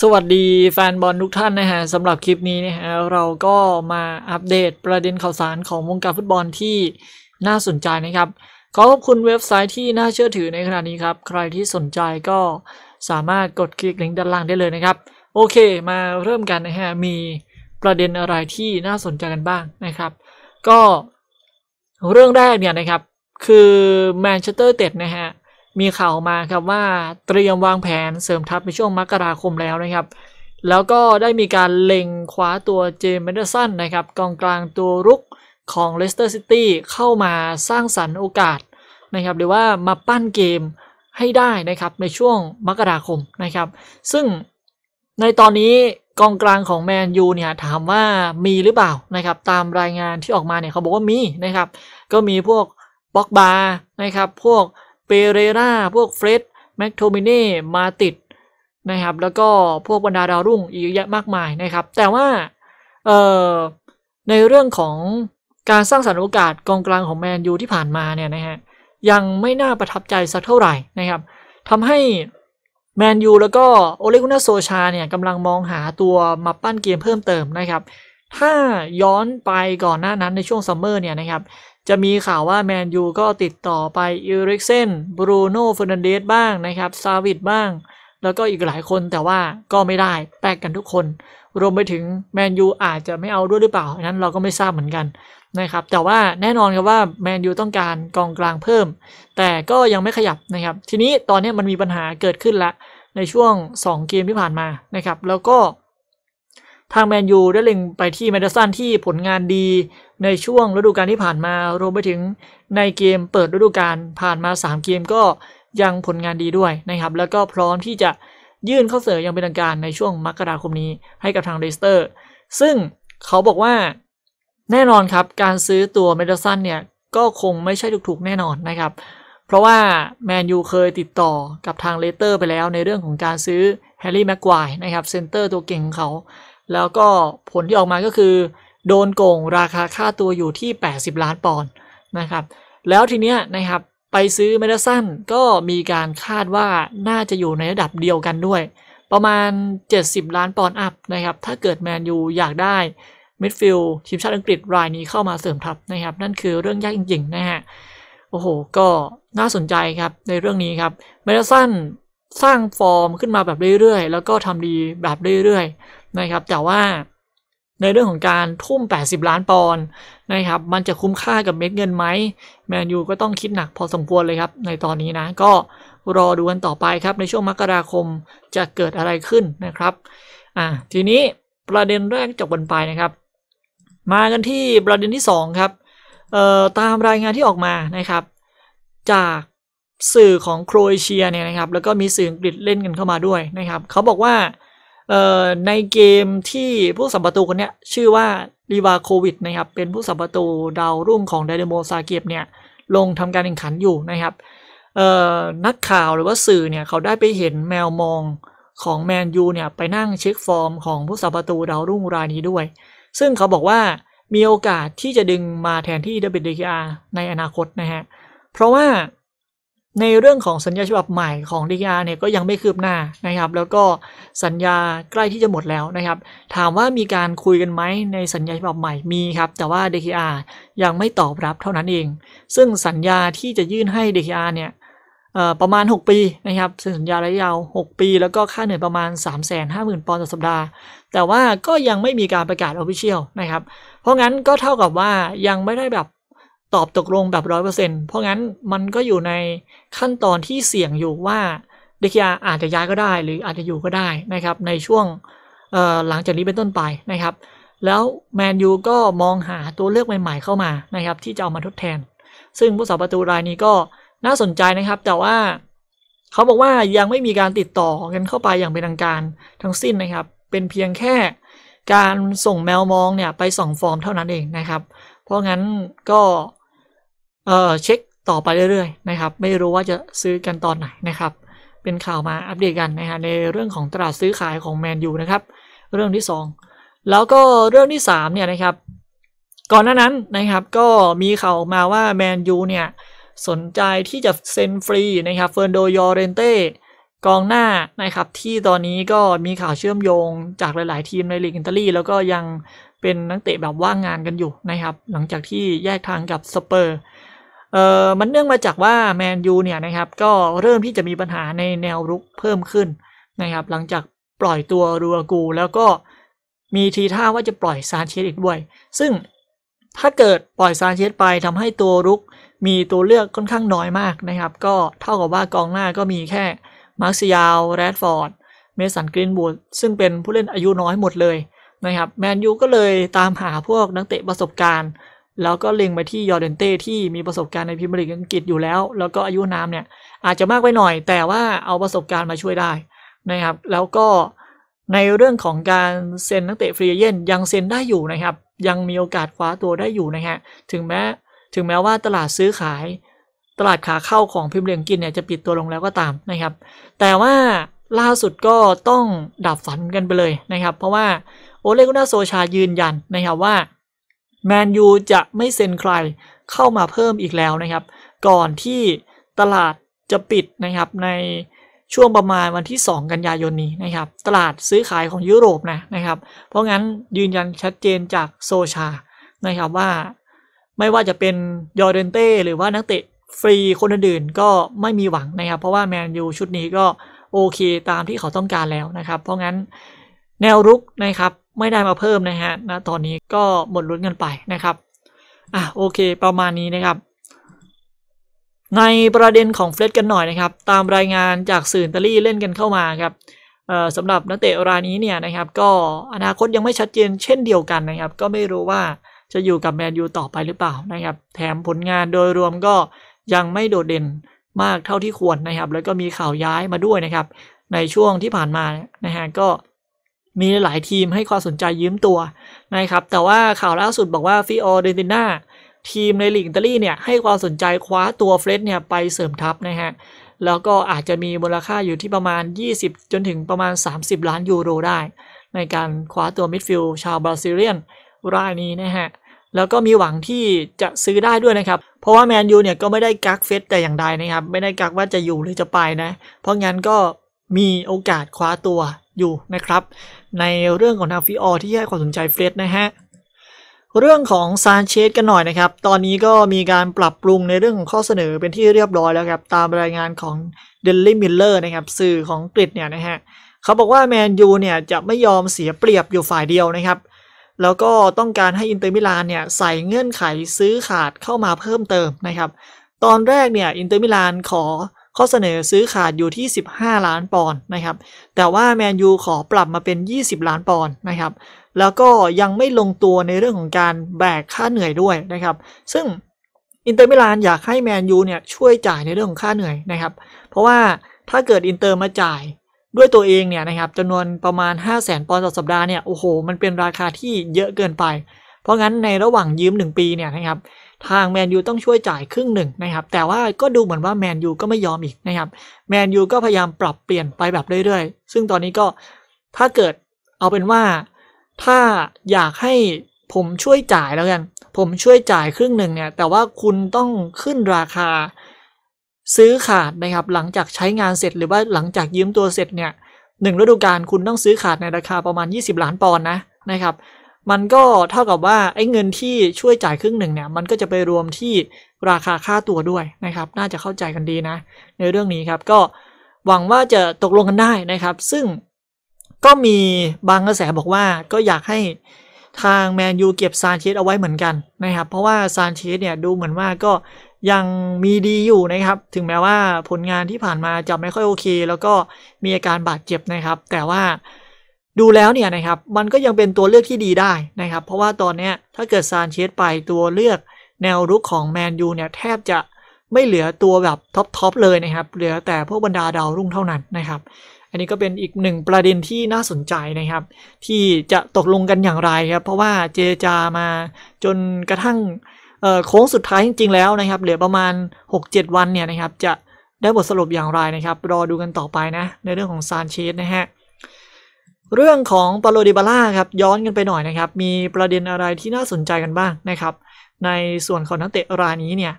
สวัสดีแฟนบอลทุกท่านนะฮะสำหรับคลิปนี้นะฮะเราก็มาอัปเดตประเด็นข่าวสารของวงการฟุตบอลที่น่าสนใจนะครับขอขอบคุณเว็บไซต์ที่น่าเชื่อถือในขณะนี้ครับใครที่สนใจก็สามารถกดคลิกลิงก์ด้านล่างได้เลยนะครับโอเค มาเริ่มกันนะฮะมีประเด็นอะไรที่น่าสนใจกันบ้างนะครับ ก็เรื่องแรกเนี่ยนะครับคือแมนเชสเตอร์เต็ดนะฮะมีข่าวมาครับว่าเตรียมวางแผนเสริมทัพในช่วงมกราคมแล้วนะครับแล้วก็ได้มีการเล็งคว้าตัว เจมส์นเดอร์สันนะครับกองกลางตัวรุกของเลสเตอร์ซิตี้เข้ามาสร้างสรรค์โอกาสนะครับหรือว่ามาปั้นเกมให้ได้นะครับในช่วงมกราคมนะครับซึ่งในตอนนี้กองกลางของแมนยูเนี่ยถามว่ามีหรือเปล่านะครับตามรายงานที่ออกมาเนี่ยเขาบอกว่ามีนะครับก็มีพวกบ็อกบา์นะครับพวกเปเรรา พวกเฟรดแม็กโทมิเน่มาติดนะครับ แล้วก็พวกบรรดาดาวรุ่งอีกเยอะะมากมายนะครับ แต่ว่าเอ่อในเรื่องของการสร้างสรรค์โอกาสกองกลางของแมนยูที่ผ่านมาเนี่ยนะฮะ ยังไม่น่าประทับใจสักเท่าไหร่นะครับ ทำให้แมนยูแล้วก็โอเลกุนาโซชาเนี่ยกำลังมองหาตัวมาปั้นเกมเพิ่มเติมนะครับ ถ้าย้อนไปก่อนหน้านั้นในช่วงซัมเมอร์เนี่ยนะครับจะมีข่าวว่าแมนยูก็ติดต่อไป อิริกเซนบรูโน่เฟอร์นันเดสบ้างนะครับ ซาวิดบ้าง แล้วก็อีกหลายคนแต่ว่าก็ไม่ได้แลกกันทุกคน รวมไปถึงแมนยูอาจจะไม่เอาด้วยหรือเปล่านั้นเราก็ไม่ทราบเหมือนกันนะครับแต่ว่าแน่นอนครับว่าแมนยูต้องการกองกลางเพิ่ม แต่ก็ยังไม่ขยับนะครับ ทีนี้ตอนนี้มันมีปัญหาเกิดขึ้นละในช่วง 2 เกมที่ผ่านมานะครับแล้วก็ทางแมนยูได้เล็งไปที่แมดสันที่ผลงานดีในช่วงฤดูกาลที่ผ่านมา รวมไปถึงในเกมเปิดฤดูกาลผ่านมา 3 เกมก็ยังผลงานดีด้วยนะครับ แล้วก็พร้อมที่จะยื่นข้อเสนอยังเป็นทางการในช่วงมกราคมนี้ ให้กับทางเลสเตอร์ ซึ่งเขาบอกว่า แน่นอนครับการซื้อตัวเมดสันเนี่ยก็คงไม่ใช่ถูกๆ แน่นอนนะครับ เพราะว่าแมนยูเคยติดต่อกับทางเลสเตอร์ไปแล้ว ในเรื่องของการซื้อแฮร์รี่แม็กควายนะครับเซนเตอร์ตัวเก่งของเขาแล้วก็ผลที่ออกมาก็คือ โดนโกงราคาค่าตัวอยู่ที่ 80 ล้านปอนด์นะครับ แล้วทีเนี้ยนะครับไปซื้อเมดสันก็มีการคาดว่าน่าจะอยู่ในระดับเดียวกันด้วย ประมาณ 70 ล้านปอนด์อัพนะครับ ถ้าเกิดแมนยูอยากได้มิดฟิลด์ทีมชาติอังกฤษรายนี้เข้ามาเสริมทัพนะครับ นั่นคือเรื่องยากจริงๆ นะฮะโอ้โห ก็น่าสนใจครับในเรื่องนี้ครับเมดสันสร้างฟอร์มขึ้นมาแบบเรื่อยๆแล้วก็ทำดีแบบเรื่อยๆนะครับ แต่ว่าในเรื่องของการทุ่ม 80 ล้านปอนด์นะครับ มันจะคุ้มค่ากับเม็ดเงินไหมแมนยูก็ต้องคิดหนักพอสมควรเลยครับในตอนนี้นะ ก็รอดูกันต่อไปครับในช่วงมกราคมจะเกิดอะไรขึ้นนะครับอ่าทีนี้ประเด็นแรกจบกันไปนะครับ มากันที่ประเด็นที่2ครับเอ่อตามรายงานที่ออกมานะครับ จากสื่อของโครเอเชียเนี่ยนะครับ แล้วก็มีสื่ออังกฤษเล่นกันเข้ามาด้วยนะครับเขาบอกว่าเอ่อในเกมที่ผู้สัมประตูคนเนี้ยชื่อว่าลีวาโควิดนะครับเป็นผู้สัมประตูดาวรุ่งของไดเดโมซาเก็บเนี่ยลงทำการแข่งขันอยู่นะครับเอ่อนักข่าวหรือว่าสื่อเนี่ยเขาได้ไปเห็นแมวมองของแมนยูเนี่ยไปนั่งเช็คฟอร์มของผู้สัมประตูดาวรุ่งรายนี้ด้วย ซึ่งเขาบอกว่ามีโอกาสที่จะดึงมาแทนที่เด w d ดในอนาคตนะฮะเพราะว่าในเรื่องของสัญญาฉบับใหม่ของดีอาเนี่ยก็ยังไม่คืบหน้านะครับแล้วก็สัญญาใกล้ที่จะหมดแล้วนะครับ ถามว่ามีการคุยกันไหมในสัญญาฉบับใหม่มีครับ แต่ว่า DKR ยังไม่ตอบรับเท่านั้นเอง ซึ่งสัญญาที่จะยื่นให้ DKR เนี่ยประมาณ 6 ปีนะครับสัญญาระยะยาว6ปีแล้วก็ค่าเหนื่อยประมาณ 3 5 0 0 0 0ปอนด์ต่อสัปดาห์ แต่ว่าก็ยังไม่มีการประกาศออฟฟิเชียลนะครับ เพราะงั้นก็เท่ากับว่ายังไม่ได้แบบตอบตกลงแบบร้อยเปอร์เซเพราะงั้นมันก็อยู่ในขั้นตอนที่เสี่ยงอยู่ว่าเดคิยาอาจจะย้ายก็ได้หรืออาจจะอยู่ก็ได้นะครับในช่วงหลังจากนี้เป็นต้นไปนะครับ แล้วแมนยูก็มองหาตัวเลือกใหม่ๆเข้ามานะครับที่จะเอามาทดแทน ซึ่งผู้สาประตูรายนี้ก็น่าสนใจนะครับแต่ว่า เขาบอกว่ายังไม่มีการติดต่อกันเข้าไปอย่างเป็นทางการทั้งสิ้นนะครับ เป็นเพียงแค่การส่งแมวมองเนี่ยไปส่องฟอร์มเท่านั้นเองนะครับเพราะงั้นก็เอ่อเช็คต่อไปเรื่อยๆนะครับไม่รู้ว่าจะซื้อกันตอนไหนนะครับเป็นข่าวมาอัปเดตกันนะฮะในเรื่องของตลาดซื้อขายของแมนยูนะครับเรื่องที่ 2 แล้วก็เรื่องที่3เนี่ยนะครับก่อนหน้านั้นนะครับก็มีข่าวมาว่าแมนยูเนี่ยสนใจที่จะเซ็นฟรีนะครับเฟอร์นโดยอเรนเต้กองหน้านะครับที่ตอนนี้ก็มีข่าวเชื่อมโยงจากหลายๆทีมในลีกอิตาลีแล้วก็ยังเป็นนักเตะแบบว่างงานกันอยู่นะครับ หลังจากที่แยกทางกับสเปอร์เอ่อมันเนื่องมาจากว่าแมนยูเนี่ยนะครับ ก็เริ่มที่จะมีปัญหาในแนวรุกเพิ่มขึ้นนะครับ หลังจากปล่อยตัวรูอากูแล้วก็มีทีท่าว่าจะปล่อยซานเชสอีกด้วย ซึ่งถ้าเกิดปล่อยซานเชสไปทำให้ตัวรุกมีตัวเลือกค่อนข้างน้อยมากนะครับ ก็เท่ากับว่ากองหน้าก็มีแค่มาร์ซิยาลแรดฟอร์ด เมสันกรีนบูดซึ่งเป็นผู้เล่นอายุน้อยหมดเลยนะครับแมนยูก็เลยตามหาพวกนักเตะประสบการณ์แล้วก็เล็งไปที่ยอร์เดนเต้ที่มีประสบการณ์ในพิเมีย์ลีกอังกฤษอยู่แล้วแล้วก็อายุนามเนี่ยอาจจะมากไปหน่อย แต่ว่าเอาประสบการณ์มาช่วยได้นะครับ แล้วก็ในเรื่องของการเซ็นนักเตะฟรีเอเจนยังเซ็นได้อยู่นะครับ ยังมีโอกาสคว้าตัวได้อยู่นะฮะถึงแม้ถึงแม้ว่าตลาดซื้อขาย ตลาดขาเข้าของพิมพ์เลียงกฤษเนี่ยจะปิดตัวลงแล้วก็ตามนะครับ แต่ว่าล่าสุดก็ต้องดับฝันกันไปเลยนะครับ เพราะว่าโอเลกุนาโซชายืนยันนะครับว่าแมนยูจะไม่เซ็นใครเข้ามาเพิ่มอีกแล้วนะครับ ก่อนที่ตลาดจะปิดนะครับในช่วงประมาณวันที่ 2 กันยายนนี้นะครับ ตลาดซื้อขายของยุโรปนะนะครับ เพราะงั้นยืนยันชัดเจนจากโซชานะครับว่าไม่ว่าจะเป็นยอร์เดนเต้หรือว่านักเตะฟรีคนอื่นก็ไม่มีหวังนะครับ เพราะว่าแมนยูชุดนี้ก็โอเคตามที่เขาต้องการแล้วนะครับ เพราะงั้นแนวรุกนะครับไม่ได้มาเพิ่มนะฮะนะตอนนี้ก็หมดลุ้นกันไปนะครับ อ่ะโอเค ประมาณนี้นะครับ ในประเด็นของเฟลดกันหน่อยนะครับ ตามรายงานจากสื่ออิตาลีเล่นกันเข้ามาครับสำหรับนักเตะรายนี้เนี่ยนะครับ ก็อนาคตยังไม่ชัดเจนเช่นเดียวกันนะครับ ก็ไม่รู้ว่าจะอยู่กับแมนยูต่อไปหรือเปล่านะครับ แถมผลงานโดยรวมก็ยังไม่โดดเด่นมากเท่าที่ควรนะครับ แล้วก็มีข่าวย้ายมาด้วยนะครับ ในช่วงที่ผ่านมานะฮะก็มีหลายทีมให้ความสนใจยืมตัวนะครับ แต่ว่าข่าวล่าสุดบอกว่า ฟิโอเดนติน่าทีมในลีกอิตาลีเนี่ยให้ความสนใจคว้าตัวเฟรดเนี่ยไปเสริมทัพนะฮะแล้วก็อาจจะมีมูลค่าอยู่ที่ประมาณ 20 จนถึงประมาณ 30 ล้านยูโรได้ ในการคว้าตัวมิดฟิลด์ชาวบราซิเลียนรายนี้นะฮะแล้วก็มีหวังที่จะซื้อได้ด้วยนะครับเพราะว่าแมนยูเนี่ยก็ไม่ได้กักเฟสแต่อย่างใดนะครับไม่ได้กักว่าจะอยู่หรือจะไปนะเพราะงั้นก็มีโอกาสคว้าตัวอยู่นะครับ ในเรื่องของทางฟิออที่ให้ความสนใจเฟรดนะฮะ เรื่องของซานเชสกันหน่อยนะครับ ตอนนี้ก็มีการปรับปรุงในเรื่องของข้อเสนอเป็นที่เรียบร้อยแล้วครับ ตามรายงานของเดลลี่มิลเลอร์นะครับ สื่อของกรีกเนี่ยนะฮะ เขาบอกว่าแมนยูเนี่ยจะไม่ยอมเสียเปรียบอยู่ฝ่ายเดียวนะครับ แล้วก็ต้องการให้อินเตอร์มิลานเนี่ยใส่เงื่อนไขซื้อขาดเข้ามาเพิ่มเติมนะครับตอนแรกเนี่ยอินเตอร์มิลานขอข้อเสนอซื้อขาดอยู่ที่ 15 ล้านปอนด์นะครับ แต่ว่าแมนยูขอปรับมาเป็น 20 ล้านปอนด์นะครับ แล้วก็ยังไม่ลงตัวในเรื่องของการแบกค่าเหนื่อยด้วยนะครับ ซึ่งอินเตอร์มิลานอยากให้แมนยูเนี่ยช่วยจ่ายในเรื่องของค่าเหนื่อยนะครับ เพราะว่าถ้าเกิดอินเตอร์มาจ่ายด้วยตัวเองเนี่ยนะครับจำนวนประมาณ5 0 0แสนปอนด์ต่อสัปดาห์เนี่ย โอ้โห มันเป็นราคาที่เยอะเกินไป เพราะงั้นในระหว่างยืม1 ปีเนี่ยนะครับทางแมนยูต้องช่วยจ่ายครึ่งหนึ่งนะครับ แต่ว่าก็ดูเหมือนว่าแมนยูก็ไม่ยอมอีกนะครับแมนยูก็พยายามปรับเปลี่ยนไปแบบเรื่อยๆ ซึ่งตอนนี้ก็ถ้าเกิดเอาเป็นว่าถ้าอยากให้ผมช่วยจ่ายแล้วกัน ผมช่วยจ่ายครึ่งหนึ่งเนี่ยแต่ว่าคุณต้องขึ้นราคาซื้อขาดนะครับหลังจากใช้งานเสร็จหรือว่าหลังจากยืมตัวเสร็จเนี่ยหนึ่งฤดูกาลคุณต้องซื้อขาดในราคาประมาณ20ล้านปอนด์นะนะครับมันก็เท่ากับว่าไอ้เงินที่ช่วยจ่ายครึ่งหนึ่งเนี่ย มันก็จะไปรวมที่ราคาค่าตัวด้วยนะครับ น่าจะเข้าใจกันดีนะ ในเรื่องนี้ครับ ก็หวังว่าจะตกลงกันได้นะครับ ซึ่งก็มีบางกระแสบอกว่าก็อยากให้ทางแมนยูเก็บซานเชสเอาไว้เหมือนกันนะครับ เพราะว่าซานเชสเนี่ยดูเหมือนว่าก็ยังมีดีอยู่นะครับ ถึงแม้ว่าผลงานที่ผ่านมาจะไม่ค่อยโอเค แล้วก็มีอาการบาดเจ็บนะครับแต่ว่าดูแล้วเนี่ยนะครับมันก็ยังเป็นตัวเลือกที่ดีได้นะครับ เพราะว่าตอนนี้ถ้าเกิดซานเชสไปตัวเลือกแนวรุกของแมนยูเนี่ยแทบจะไม่เหลือตัวแบบท็อปๆเลยนะครับเหลือแต่พวกบรรดาดาวรุ่งเท่านั้นนะครับ อันนี้ก็เป็นอีกหนึ่งประเด็นที่น่าสนใจนะครับ ที่จะตกลงกันอย่างไรครับเพราะว่าเจจามาจนกระทั่งโค้งสุดท้ายจริง ๆแล้วนะครับ เหลือประมาณ 6-7 วันเนี่ยนะครับจะได้บทสรุปอย่างไรนะครับ รอดูกันต่อไปนะในเรื่องของซานเชสนะฮะเรื่องของปาโลดิบาล่าครับย้อนกันไปหน่อยนะครับ มีประเด็นอะไรที่น่าสนใจกันบ้างนะครับ ในส่วนของนักเตะรายนี้เนี่ย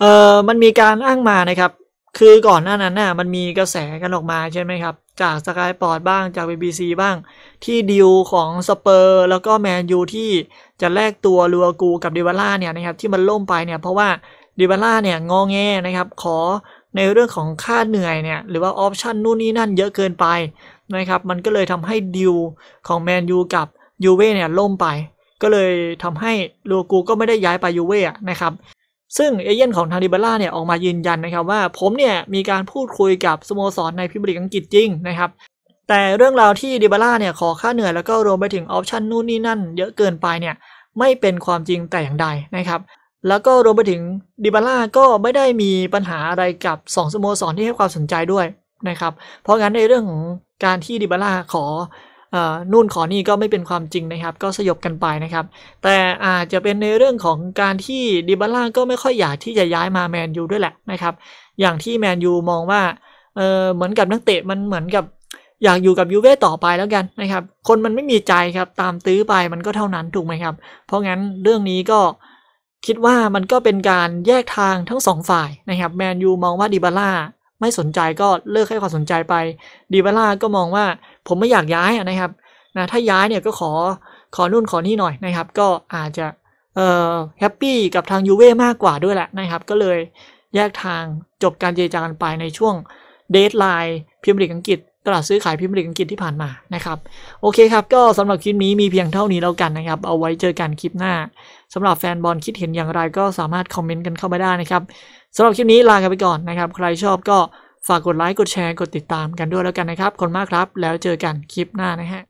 เอ่อมันมีการอ้างมานะครับ คือก่อนหน้านั้นน่ะมันมีกระแสกันออกมาใช่ไหมครับ จากสกายปอร์ตบ้างจาก BBC บ้างที่ดีลของสเปอร์แล้วก็แมนยูที่จะแลกตัวลัวกูกับดิบาล่าเนี่ยนะครับที่มันล่มไปเนี่ยเพราะว่าดิบาล่าเนี่ยงองแงนะครับขอในเรื่องของค่าเหนื่อยเนี่ย หรือว่าออปชั่นนู่นนี่นั่นเยอะเกินไปนะครับมันก็เลยทำให้ดิวของแมนยูกับยูเว่เนี่ยล่มไป ก็เลยทำให้ลูกูก็ไม่ได้ย้ายไปยูเว่นะครับ ซึ่งเอเย่นของทางดิบล่าเนี่ยออกมายืนยันนะครับว่า ผมเนี่ยมีการพูดคุยกับสโมสรในพิมพ์ลีกอังกฤษจริงนะครับ แต่เรื่องราวที่ดิบล่าเนี่ยขอค่าเหนื่อย แล้วก็รวมไปถึงออปชั่นนู่นนี่นั่นเยอะเกินไปเนี่ยไม่เป็นความจริงแต่อย่างใดนะครับ แล้วก็รวมไปถึงดิบล่าก็ไม่ได้มีปัญหาอะไรกับ 2สโมสรที่ให้ความสนใจด้วยนะครับเพราะงั้นในเรื่องของการที่ดิบาร่าขอนู่นขอนี่ก็ไม่เป็นความจริงนะครับ ก็สยบกันไปนะครับแต่อาจจะเป็นในเรื่องของการที่ดิบาร่าก็ไม่ค่อยอยากที่จะย้ายมาแมนยูด้วยแหละนะครับ อย่างที่แมนยูมองว่าเเหมือนกับนักเตะมันเหมือนกับ อยากอยู่กับยูเว่ต่อไปแล้วกันนะครับ คนมันไม่มีใจครับตามตื้อไปมันก็เท่านั้นถูกไหมครับเพราะงั้นเรื่องนี้ก็คิดว่ามันก็เป็นการแยกทางทั้งสองฝ่ายนะครับแมนยูมองว่าดิบาร่าไม่สนใจก็เลิกให้ความสนใจไป ดีเวล่าก็มองว่าผมไม่อยากย้ายนะครับนะถ้าย้ายเนี่ยก็ขอขอนู่นขอนี่หน่อยนะครับ ก็อาจจะ เอ่อแฮปปี้กับทางยูเว่มากกว่าด้วยแหละนะครับ ก็เลยแยกทางจบการเจรจากันไปในช่วงเดทไลน์พิมพ์ลิกอังกฤษ ตลาดซื้อขายพิมพ์ลิกอังกฤษที่ผ่านมานะครับ โอเคครับก็สำหรับคลิปนี้มีเพียงเท่านี้แล้วกันนะครับ เอาไว้เจอกันคลิปหน้า สำหรับแฟนบอลคิดเห็นอย่างไร ก็สามารถคอมเมนต์กันเข้ามาได้นะครับสำหรับคลิปนี้ลากันไปก่อนนะครับ ใครชอบก็ฝากกดไลค์ กดแชร์ กดติดตามกันด้วยแล้วกันนะครับคนมากครับ แล้วเจอกันคลิปหน้านะฮะ